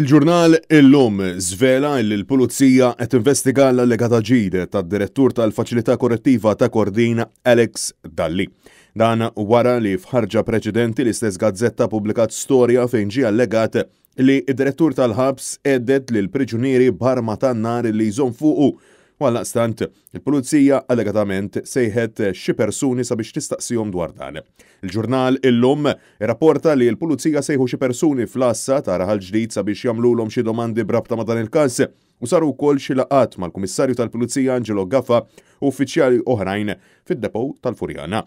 Il-ġurnal illum zvela il-Pulizija qed investiga l-allegata ġid tad-direttur tal-Faċilità Korrettiva ta' Kordina Alex Dalli. Dan wara li fħarġa preċedenti l-istess gazzetta publikat storja fejn ġie allegat li id-direttur tal-ħabs edet l priġunieri b'arma tan-nar li jżomm fuqu għallaqstant, il-Pulizija allegatament sejħet xi persuni sabiex tistaqsijom dwar dan. Il-ġurnal illum rapporta li l-Pulizija sejħu xi persuni fl-assa ta' raħal ġdid sabiex jagħmlulhom xi domandi brabta ma' dan il-każ u saru wkoll xi laqat mal-Kummissarju tal-Pulizija Angelo Gaffa u uffiċjali oħrajn fid-depow tal-Furjana.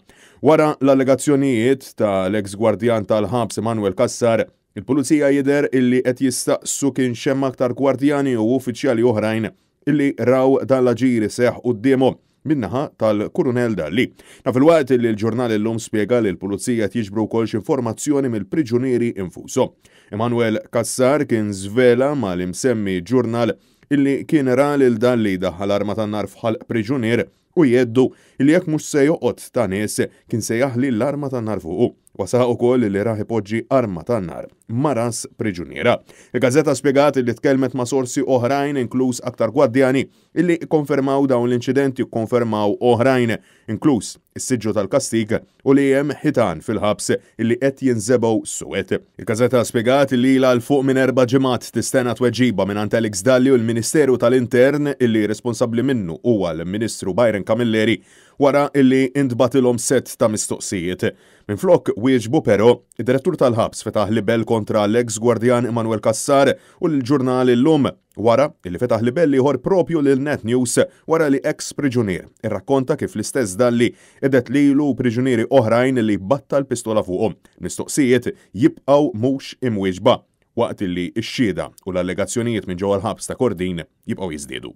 Wara l-allegazzjonijiet tal-eks gwardjan tal-ħabs Emanuel Kassar, il-Pulizija jidher illi qed jistaqsu kien xemm aktar gwardjani u uffiċjali oħrajn illi raw dan l-ġiri seħ u d-diemom minnaħa tal-Kurunel Dalli. Na fil-waqt li l-ġurnal l-lum spiega li l-pulizija tiġbru kolx informazzjoni mill-priġunieri infuso. Emanuel Kassar kien zvela mal-imsemmi ġurnal illi kien ra lil Dalli daħal arma tan-nar fħal priġunier u jeddu li jekk mhux se joqgħod ta' nies kien se jaħli l-arma tan-nar fuqu. Wasaħ ukoll li raħi poġġi arma tan-nar maras priġuniera. Il-gazzetta spiegat li tkellmet ma' sorsi oħrajn inkluż aktar gwaddjani illi konfermaw dawn l-inċidenti u konfermaw oħrajn inkluż is-siġġu tal-kastik u li hemm ħitan fil-ħabs illi qed jinżebgħu suwed. il każetta spjegat li ilha l fuq minn erba' ġimgħat tistena tweġiba minn Antelix Dalli u l-Ministeru tal-Intern illi responsabbli minnu huwa l-Ministru Byron Camilleri wara illi intbatilhom set ta' mistoqsijiet. Minn flok wieġbu però id-direttur tal-ħabs fetaħ libel kontra l-ex gwardjan Emanuel Kassar u l l-lum wara illi fetaħ libel liħor propju l Net News wara li ex priġunier irrakkonta kif l-istess dalli edet lu priġunieri oħrajn li batta l-pistola fuqhom. Mistoqsijiet jibqgħu mhux imwieġba waqt li x-xieda u l-allegazzjonijiet minn ġewwa l-ħabs ta' Kordin jibqgħu jiżdiedu.